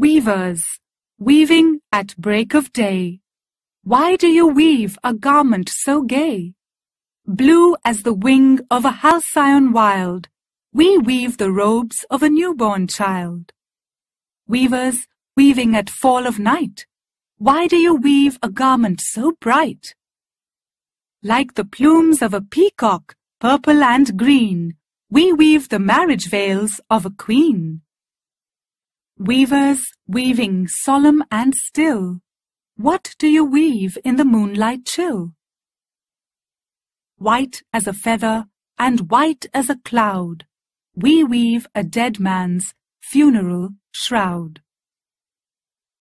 Weavers. Weaving at break of day. Why do you weave a garment so gay? Blue as the wing of a halcyon wild, we weave the robes of a newborn child. Weavers, weaving at fall of night, why do you weave a garment so bright? Like the plumes of a peacock, purple and green, we weave the marriage veils of a queen. Weavers weaving solemn and still, What do you weave in the moonlight chill? White as a feather and white as a cloud, We weave a dead man's funeral shroud.